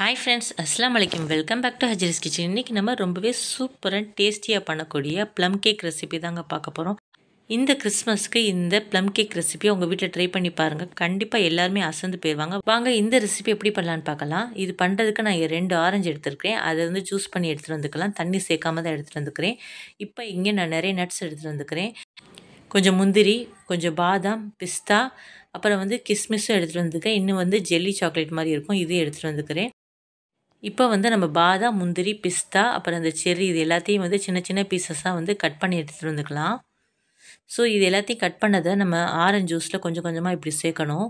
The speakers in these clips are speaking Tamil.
ஹாய் ஃப்ரெண்ட்ஸ் அஸ்லாம் வலைக்கம் welcome back to Hajira's kitchen இன்றைக்கி நம்ம ரொம்பவே சூப்பராக டேஸ்டியாக பண்ணக்கூடிய ப்ளம் கேக் ரெசிபி தாங்க பார்க்க போகிறோம் இந்த கிறிஸ்மஸ்க்கு இந்த ப்ளம் கேக் ரெசிபியை உங்கள் வீட்டில் ட்ரை பண்ணி பாருங்கள் கண்டிப்பாக எல்லாருமே அசந்து போயிடுவாங்க வாங்க இந்த ரெசிபி எப்படி பண்ணலான்னு பார்க்கலாம் இது பண்ணுறதுக்கு நான் ரெண்டு ஆரஞ்சு எடுத்துருக்கேன் அதை வந்து ஜூஸ் பண்ணி எடுத்துகிட்டு வந்துக்கலாம் தண்ணி சேர்க்காம தான் எடுத்துகிட்டு வந்துக்கிறேன் இப்போ இங்கே நான் நிறைய நட்ஸ் எடுத்துகிட்டு வந்துக்கிறேன் கொஞ்சம் முந்திரி கொஞ்சம் பாதாம் பிஸ்தா அப்புறம் வந்து கிஸ்மிஸும் எடுத்துகிட்டு வந்துக்கிறேன் இன்னும் வந்து ஜெல்லி சாக்லேட் மாதிரி இருக்கும் இதையும் எடுத்துகிட்டு வந்துக்கிறேன் இப்போ வந்து நம்ம பாதாம் முந்திரி பிஸ்தா அப்புறம் இந்த செரி இது எல்லாத்தையும் வந்து சின்ன சின்ன பீசஸாக வந்து கட் பண்ணி எடுத்துகிட்டு வந்துக்கலாம் ஸோ இது எல்லாத்தையும் கட் பண்ணதை நம்ம ஆரஞ்சு ஜூஸில் கொஞ்சம் கொஞ்சமாக இப்படி சேர்க்கணும்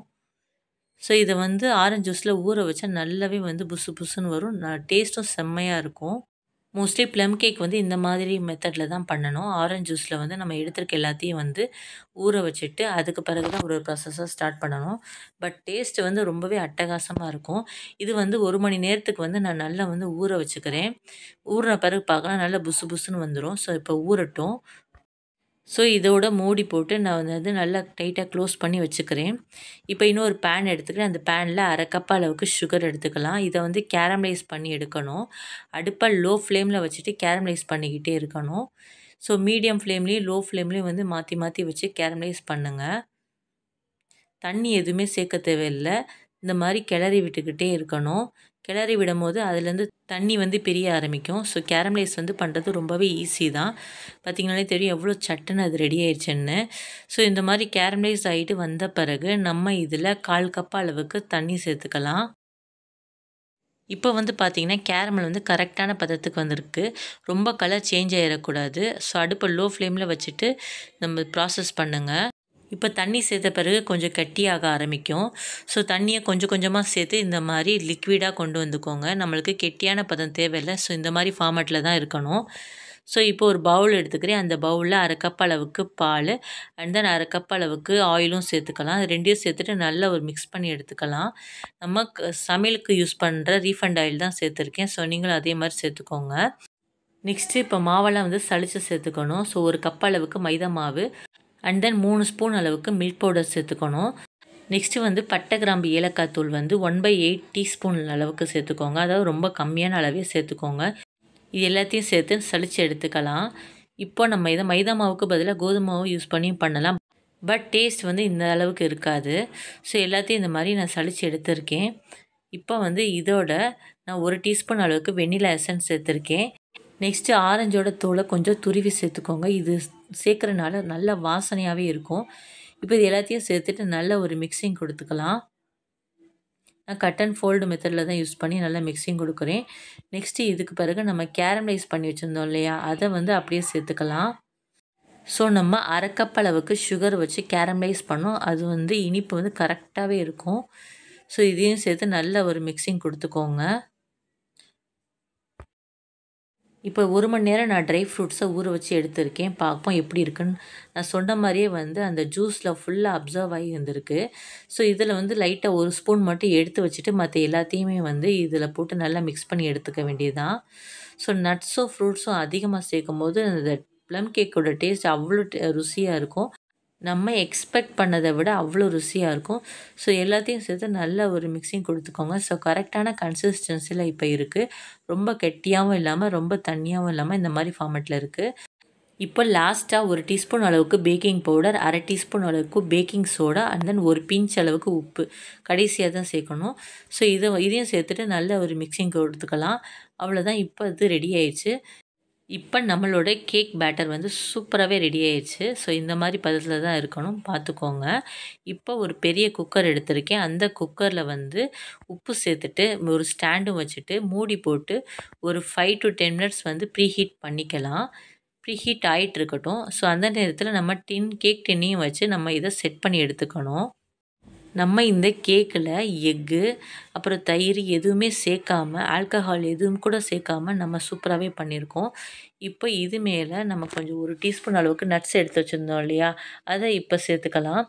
ஸோ இதை வந்து ஆரஞ்சு ஜூஸில் ஊற வச்சா நல்லாவே வந்து புசு புசுன்னு வரும் டேஸ்ட்டும் செம்மையாக இருக்கும் மோஸ்ட்லி ப்ளம் கேக் வந்து இந்த மாதிரி மெத்தடில் தான் பண்ணணும் ஆரஞ்ச் ஜூஸில் வந்து நம்ம எடுத்துருக்க எல்லாத்தையும் வந்து ஊற வச்சுட்டு அதுக்கு பிறகு தான் ஒரு ஒரு ப்ராசஸாக ஸ்டார்ட் பண்ணணும் பட் டேஸ்ட் வந்து ரொம்பவே அட்டகாசமாக இருக்கும் இது வந்து ஒரு மணி நேரத்துக்கு வந்து நான் நல்லா வந்து ஊற வச்சுக்கிறேன் ஊறின பிறகு பார்க்கலாம் நல்லா புசு புசுன்னு வந்துடும் ஸோ இப்போ ஊறட்டும் ஸோ இதோட மூடி போட்டு நான் வந்து நல்லா டைட்டாக க்ளோஸ் பண்ணி வச்சுக்கிறேன் இப்போ இன்னொரு பேன் எடுத்துக்கிறேன் அந்த பேனில் அரை கப் அளவுக்கு சுகர் எடுத்துக்கலாம் இதை வந்து கேரமலைஸ் பண்ணி எடுக்கணும் அடுப்பை லோ ஃப்ளேமில் வச்சுட்டு கேரமலைஸ் பண்ணிக்கிட்டே இருக்கணும் ஸோ மீடியம் ஃப்ளேம்லேயும் லோ ஃப்ளேம்லேயும் வந்து மாற்றி மாற்றி வச்சு கேரமலைஸ் பண்ணுங்கள் தண்ணி எதுவுமே சேர்க்க தேவையில்லை இந்த மாதிரி கிளறி விட்டுக்கிட்டே இருக்கணும் கிளறி விடும்போது அதுலேருந்து தண்ணி வந்து பிரிய ஆரம்பிக்கும் ஸோ கேரமலைஸ் வந்து பண்ணுறது ரொம்பவே ஈஸி தான் பார்த்திங்கனாலே தெரியும் எவ்வளோ சட்டுன்னு அது ரெடி ஆயிடுச்சுன்னு ஸோ இந்த மாதிரி கேரமலைஸ் ஆகிட்டு வந்த பிறகு நம்ம இதில் கால் கப் அளவுக்கு தண்ணி சேர்த்துக்கலாம் இப்போ வந்து பார்த்திங்கன்னா கேரமல் வந்து கரெக்டான பதத்துக்கு வந்திருக்கு ரொம்ப கலர் சேஞ்ச் ஆகிடக்கூடாது ஸோ அடுப்பை லோ ஃப்ளேமில் வச்சுட்டு நம்ம ப்ராசஸ் பண்ணுங்கள் இப்போ தண்ணி சேர்த்த பிறகு கொஞ்சம் கட்டியாக ஆரம்பிக்கும் ஸோ தண்ணியை கொஞ்சம் கொஞ்சமாக சேர்த்து இந்த மாதிரி லிக்விடாக கொண்டு வந்துக்கோங்க நம்மளுக்கு கெட்டியான பதம் தேவையில்லை ஸோ இந்த மாதிரி ஃபார்மேட்டில் தான் இருக்கணும் ஸோ இப்போ ஒரு பவுல் எடுத்துக்கிறேன் அந்த பவுலில் அரை கப் அளவுக்கு பால் அண்ட் தென் அரை கப் அளவுக்கு ஆயிலும் சேர்த்துக்கலாம் ரெண்டையும் சேர்த்துட்டு நல்லா ஒரு மிக்ஸ் பண்ணி எடுத்துக்கலாம் நம்ம சமையலுக்கு யூஸ் பண்ணுற ரீஃபண்ட் ஆயில் தான் சேர்த்துருக்கேன் ஸோ நீங்களும் அதே மாதிரி சேர்த்துக்கோங்க நெக்ஸ்ட்டு இப்போ மாவெல்லாம் வந்து சளிச்சு சேர்த்துக்கணும் ஸோ ஒரு கப் அளவுக்கு மைதா மாவு அண்ட் தென் மூணு ஸ்பூன் அளவுக்கு மில்க் பவுடர் சேர்த்துக்கணும் நெக்ஸ்ட்டு வந்து பட்டை கிராம்பு ஏலக்காய் தூள் வந்து ஒன் பை எயிட் டீஸ்பூன் அளவுக்கு சேர்த்துக்கோங்க அதாவது ரொம்ப கம்மியான அளவே சேர்த்துக்கோங்க இது எல்லாத்தையும் சேர்த்து சளிச்சு எடுத்துக்கலாம் இப்போ நம்ம இதை மைதா மாவுக்கு பதிலாக கோதுமை மாவு யூஸ் பண்ணியும் பண்ணலாம் பட் டேஸ்ட் வந்து இந்த அளவுக்கு இருக்காது ஸோ எல்லாத்தையும் இந்த மாதிரி நான் சளிச்சு எடுத்திருக்கேன் இப்போ வந்து இதோட நான் ஒரு டீஸ்பூன் அளவுக்கு வெண்ணிலா எசன்ஸ் சேர்த்துருக்கேன் நெக்ஸ்ட்டு ஆரஞ்சோட தோலை கொஞ்சம் துருவி சேர்த்துக்கோங்க இது சேர்க்குறனால நல்ல வாசனையாகவே இருக்கும் இப்போ இது எல்லாத்தையும் சேர்த்துட்டு நல்ல ஒரு மிக்சிங் கொடுத்துக்கலாம் நான் கட் அண்ட் ஃபோல்டு மெத்தடில் தான் யூஸ் பண்ணி நல்லா மிக்சிங் கொடுக்குறேன் நெக்ஸ்ட்டு இதுக்கு பிறகு நம்ம கேரமலைஸ் பண்ணி வச்சுருந்தோம் இல்லையா அதை வந்து அப்படியே சேர்த்துக்கலாம் ஸோ நம்ம அரைக்கப்ப அளவுக்கு சுகர் வச்சு கேரமலைஸ் பண்ணோம் அது வந்து இனிப்பு வந்து கரெக்டாகவே இருக்கும் ஸோ இதையும் சேர்த்து நல்ல ஒரு மிக்சிங் கொடுத்துக்கோங்க இப்போ ஒரு மணி நேரம் நான் ட்ரை ஃப்ரூட்ஸை ஊற வச்சு எடுத்திருக்கேன் பார்ப்போம் எப்படி இருக்குன்னு நான் சொன்ன மாதிரியே வந்து அந்த ஜூஸில் ஃபுல்லாக அப்சர்வ் ஆகி வந்திருக்கு ஸோ இதில் வந்து லைட்டாக ஒரு ஸ்பூன் மட்டும் எடுத்து வச்சுட்டு மற்ற எல்லாத்தையுமே வந்து இதில் போட்டு நல்லா மிக்ஸ் பண்ணி எடுத்துக்க வேண்டியதுதான் ஸோ நட்ஸும் ஃப்ரூட்ஸும் அதிகமாக சேர்க்கும் போது அந்த ப்ளம் கேக்கோட டேஸ்ட் அவ்வளோ ருசியாக இருக்கும் நம்ம எக்ஸ்பெக்ட் பண்ணதை விட அவ்வளோ ருசியாக இருக்கும் ஸோ எல்லாத்தையும் சேர்த்து நல்ல ஒரு மிக்சிங் கொடுத்துக்கோங்க ஸோ கரெக்டான கன்சிஸ்டன்சியில் இப்போ இருக்குது ரொம்ப கெட்டியாகவும் இல்லாமல் ரொம்ப தண்ணியாகவும் இல்லாமல் இந்த மாதிரி ஃபார்மேட்டில் இருக்குது இப்போ லாஸ்ட்டாக ஒரு டீஸ்பூன் அளவுக்கு பேக்கிங் பவுடர் அரை டீஸ்பூன் அளவுக்கு பேக்கிங் சோடா அண்ட் தென் ஒரு பிஞ்ச் அளவுக்கு உப்பு கடைசியாக தான் சேர்க்கணும் ஸோ இதை இதையும் சேர்த்துட்டு நல்ல ஒரு மிக்சிங் கொடுத்துக்கலாம் அவ்வளோதான் இப்போ அது ரெடி ஆயிடுச்சு இப்போ நம்மளோட கேக் பேட்டர் வந்து சூப்பராகவே ரெடி ஆயிடுச்சு ஸோ இந்த மாதிரி பதத்தில் தான் இருக்கணும் பார்த்துக்கோங்க இப்போ ஒரு பெரிய குக்கர் எடுத்திருக்கேன் அந்த குக்கரில் வந்து உப்பு சேர்த்துட்டு ஒரு ஸ்டாண்டும் வச்சுட்டு மூடி போட்டு ஒரு ஃபைவ் டு டென் மினிட்ஸ் வந்து ப்ரீ ஹீட் பண்ணிக்கலாம் ப்ரீ ஹீட் ஆகிட்டு இருக்கட்டும் ஸோ அந்த நேரத்தில் நம்ம டின் கேக் டின்னையும் வச்சு நம்ம இதை செட் பண்ணி எடுத்துக்கணும் நம்ம இந்த கேக்கில் எக்கு அப்புறம் தயிர் எதுவுமே சேர்க்காம ஆல்கஹால் எதுவும் கூட சேர்க்காம நம்ம சூப்பராகவே பண்ணியிருக்கோம் இப்போ இது மேலே நம்ம கொஞ்சம் ஒரு டீஸ்பூன் அளவுக்கு நட்ஸ் எடுத்து வச்சுருந்தோம் இல்லையா அதை இப்போ சேர்த்துக்கலாம்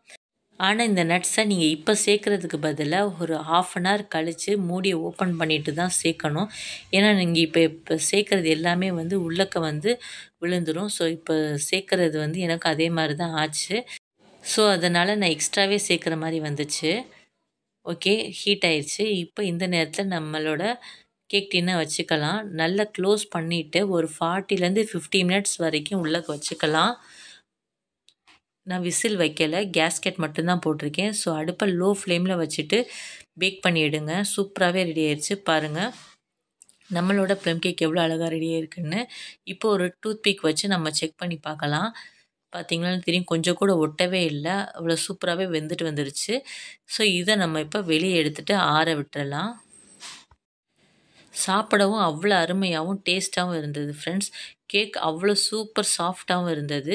ஆனால் இந்த நட்ஸை நீங்கள் இப்போ சேர்க்குறதுக்கு பதிலாக ஒரு ஆஃப் அன் ஹவர் கழித்து மூடியை ஓப்பன் பண்ணிட்டு தான் சேர்க்கணும் ஏன்னா நீங்கள் இப்போ இப்போ சேர்க்குறது எல்லாமே வந்து உள்ளக்க வந்து விழுந்துடும் ஸோ இப்போ சேர்க்குறது வந்து எனக்கு அதே மாதிரி தான் ஆச்சு ஸோ அதனால் நான் எக்ஸ்ட்ராவே சேர்க்குற மாதிரி வந்துச்சு ஓகே ஹீட் ஆயிடுச்சு இப்போ இந்த நேரத்தில் நம்மளோட கேக் டின்னை வச்சுக்கலாம் நல்லா க்ளோஸ் பண்ணிவிட்டு ஒரு ஃபார்ட்டிலேருந்து ஃபிஃப்டி மினிட்ஸ் வரைக்கும் உள்ளே வச்சுக்கலாம் நான் விசில் வைக்கலை கேஸ்கெட் மட்டும்தான் போட்டிருக்கேன் ஸோ அடுப்பை லோ ஃப்ளேமில் வச்சுட்டு பேக் பண்ணிவிடுங்க சூப்பராகவே ரெடி ஆயிடுச்சு பாருங்கள் நம்மளோட ப்ளம் கேக் எவ்வளோ அழகாக ரெடி ஆயிருக்குன்னு இப்போ ஒரு டூத் பீக் வச்சு நம்ம செக் பண்ணி பார்க்கலாம் பார்த்திங்கன்னா தெரியும் கொஞ்சம் கூட ஒட்டவே இல்லை அவ்வளோ சூப்பராகவே வெந்துட்டு வந்துடுச்சு ஸோ இதை நம்ம இப்போ வெளியே எடுத்துகிட்டு ஆற விட்டுறலாம் சாப்பிடவும் அவ்வளோ அருமையாகவும் டேஸ்ட்டாகவும் இருந்தது ஃப்ரெண்ட்ஸ் கேக் அவ்வளோ சூப்பர் சாஃப்டாகவும் இருந்தது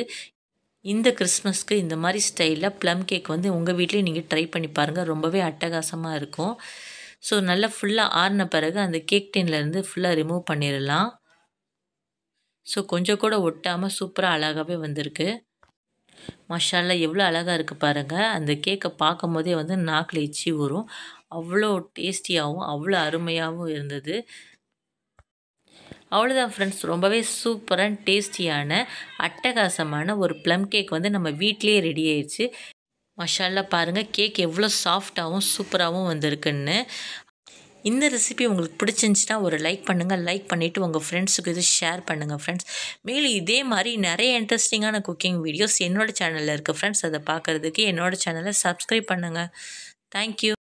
இந்த கிறிஸ்மஸ்க்கு இந்த மாதிரி ஸ்டைலில் ப்ளம் கேக் வந்து உங்கள் வீட்லேயும் நீங்கள் ட்ரை பண்ணி பாருங்கள் ரொம்பவே அட்டகாசமாக இருக்கும் ஸோ நல்லா ஃபுல்லாக ஆறின பிறகு அந்த கேக் டின்லேருந்து ஃபுல்லாக ரிமூவ் பண்ணிடலாம் ஸோ கொஞ்சம் கூட ஒட்டாமல் சூப்பராக அழகாகவே வந்திருக்கு மஷாலா எவ்வளோ அழகாக இருக்குது பாருங்கள் அந்த கேக்கை பார்க்கும் போதே வந்து நாக்கில் இச்சி வரும் அவ்வளோ டேஸ்டியாகவும் அவ்வளோ அருமையாகவும் இருந்தது அவ்வளோதான் ஃப்ரெண்ட்ஸ் ரொம்பவே சூப்பரான டேஸ்டியான அட்டகாசமான ஒரு ப்ளம் கேக் வந்து நம்ம வீட்டிலே ரெடி ஆயிடுச்சு மஷாலா பாருங்கள் கேக் எவ்வளோ சாஃப்டாகவும் சூப்பராகவும் வந்திருக்குன்னு இந்த ரெசிபி உங்களுக்கு பிடிச்சிருந்துச்சின்னா ஒரு லைக் பண்ணுங்கள் லைக் பண்ணிவிட்டு உங்கள் ஃப்ரெண்ட்ஸுக்கு இது ஷேர் பண்ணுங்கள் ஃப்ரெண்ட்ஸ் மேலும் இதே மாதிரி நிறைய இன்ட்ரெஸ்டிங்கான குக்கிங் வீடியோஸ் என்னோடய சேனலில் இருக்குது ஃப்ரெண்ட்ஸ் அதை பார்க்குறதுக்கு என்னோடய சேனலை சப்ஸ்கிரைப் பண்ணுங்கள் தேங்க்யூ